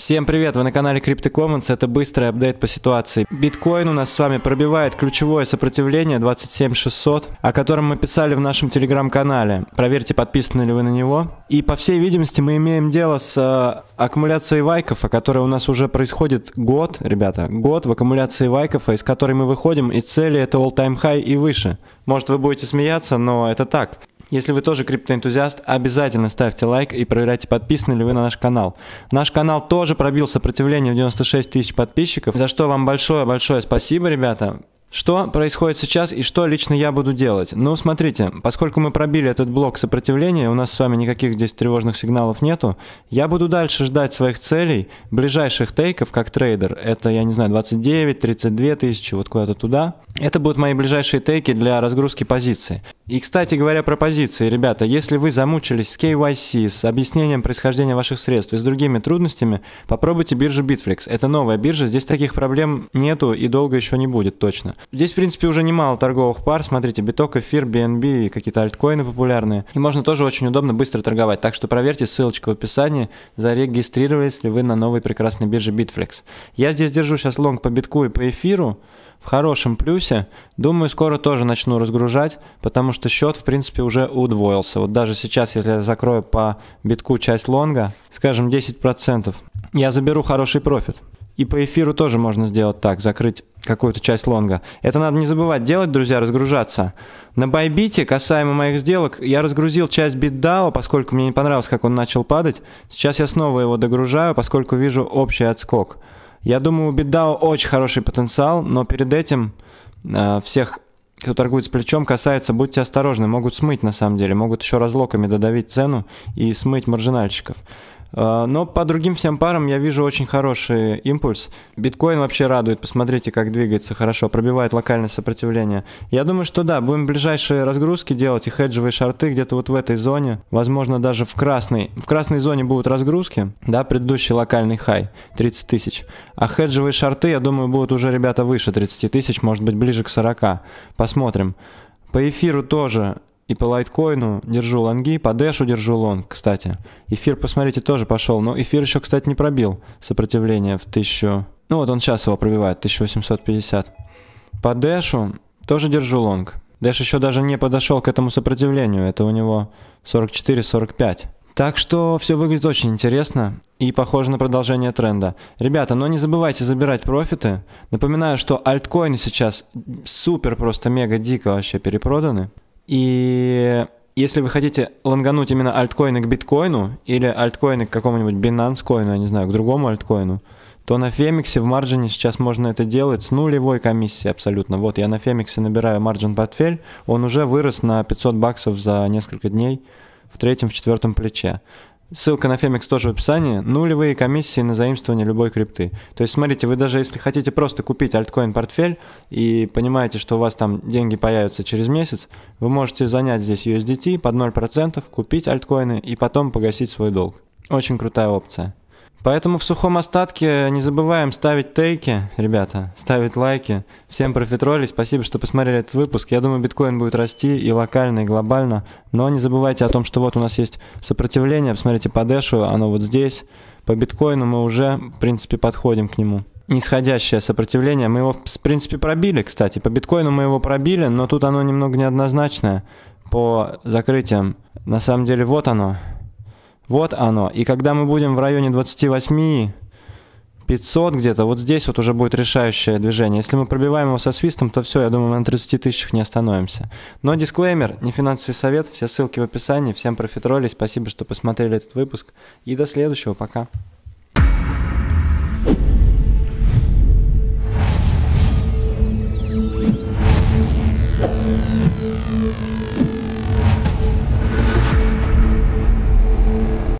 Всем привет, вы на канале Crypto Commons, это быстрый апдейт по ситуации. Биткоин у нас с вами пробивает ключевое сопротивление 27600, о котором мы писали в нашем телеграм-канале. Проверьте, подписаны ли вы на него. И по всей видимости мы имеем дело с э, аккумуляцией вайков, о которой у нас уже происходит год, ребята, год в аккумуляции вайков, из которой мы выходим, и цели это all-time high и выше. Может вы будете смеяться, но это так. Если вы тоже криптоэнтузиаст, обязательно ставьте лайк и проверяйте, подписаны ли вы на наш канал. Наш канал тоже пробил сопротивление в 96 тысяч подписчиков, за что вам большое-большое спасибо, ребята. Что происходит сейчас и что лично я буду делать? Ну, смотрите, поскольку мы пробили этот блок сопротивления, у нас с вами никаких здесь тревожных сигналов нету, я буду дальше ждать своих целей, ближайших тейков как трейдер. Это, я не знаю, 29, 32 тысячи, вот куда-то туда. Это будут мои ближайшие тейки для разгрузки позиции. И, кстати говоря, про позиции, ребята, если вы замучились с KYC, с объяснением происхождения ваших средств и с другими трудностями, попробуйте биржу Bitflix. Это новая биржа, здесь таких проблем нету и долго еще не будет точно. Здесь, в принципе, уже немало торговых пар, смотрите, биток, эфир, BNB и какие-то альткоины популярные. И можно тоже очень удобно быстро торговать, так что проверьте, ссылочка в описании, зарегистрировались ли вы на новой прекрасной бирже Bitflix. Я здесь держу сейчас лонг по битку и по эфиру, в хорошем плюсе. Думаю, скоро тоже начну разгружать, потому что счет, в принципе, уже удвоился. Вот даже сейчас, если я закрою по битку часть лонга, скажем, 10%, я заберу хороший профит. И по эфиру тоже можно сделать так, закрыть какую-то часть лонга. Это надо не забывать делать, друзья, разгружаться. На Байбите, касаемо моих сделок, я разгрузил часть битдау, поскольку мне не понравилось, как он начал падать. Сейчас я снова его догружаю, поскольку вижу общий отскок. Я думаю, у Бедао очень хороший потенциал, но перед этим э, всех, кто торгует с плечом, касается, будьте осторожны, могут смыть на самом деле, могут еще разлоками додавить цену и смыть маржинальщиков. А, но по другим всем парам я вижу очень хороший импульс. Биткоин вообще радует, посмотрите, как двигается хорошо, пробивает локальное сопротивление. Я думаю, что да, будем ближайшие разгрузки делать и хеджевые шарты где-то вот в этой зоне. Возможно, даже в красной. В красной зоне будут разгрузки, да, предыдущий локальный хай, 30 тысяч. А хеджевые шарты, я думаю, будут уже, ребята, выше 30 тысяч, может быть, ближе к 40. Посмотрим. По эфиру тоже и по лайткоину держу лонги, по дэшу держу лонг, кстати. Эфир, посмотрите, тоже пошел. Но эфир еще, кстати, не пробил сопротивление в 1000... Ну вот он сейчас его пробивает, 1850. По дэшу тоже держу лонг. Дэш еще даже не подошел к этому сопротивлению. Это у него 44-45. Так что все выглядит очень интересно и похоже на продолжение тренда. Ребята, но не забывайте забирать профиты. Напоминаю, что альткоины сейчас супер просто мега дико вообще перепроданы. И если вы хотите лонгануть именно альткоины к биткоину или альткоины к какому-нибудь Binance коину, я не знаю, к другому альткоину, то на Фемиксе в марджине сейчас можно это делать с нулевой комиссии абсолютно. Вот я на Фемиксе набираю марджин портфель, он уже вырос на 500 баксов за несколько дней в третьем, в четвертом плече. Ссылка на Фемикс тоже в описании. Нулевые комиссии на заимствование любой крипты. То есть, смотрите, вы даже если хотите просто купить альткоин портфель и понимаете, что у вас там деньги появятся через месяц, вы можете занять здесь USDT под 0%, купить альткоины и потом погасить свой долг. Очень крутая опция. Поэтому в сухом остатке не забываем ставить тейки, ребята, ставить лайки. Всем профитроли, спасибо, что посмотрели этот выпуск. Я думаю, биткоин будет расти и локально, и глобально. Но не забывайте о том, что вот у нас есть сопротивление. Посмотрите по дэшу, оно вот здесь. По биткоину мы уже, в принципе, подходим к нему. Нисходящее сопротивление. Мы его, в принципе, пробили, кстати. По биткоину мы его пробили, но тут оно немного неоднозначное по закрытиям. На самом деле, вот оно. Вот оно. И когда мы будем в районе 28 500 где-то, вот здесь вот уже будет решающее движение. Если мы пробиваем его со свистом, то все, я думаю, мы на 30 тысячах не остановимся. Но дисклеймер, не финансовый совет, все ссылки в описании. Всем профитроли, спасибо, что посмотрели этот выпуск. И до следующего, пока. Thank you.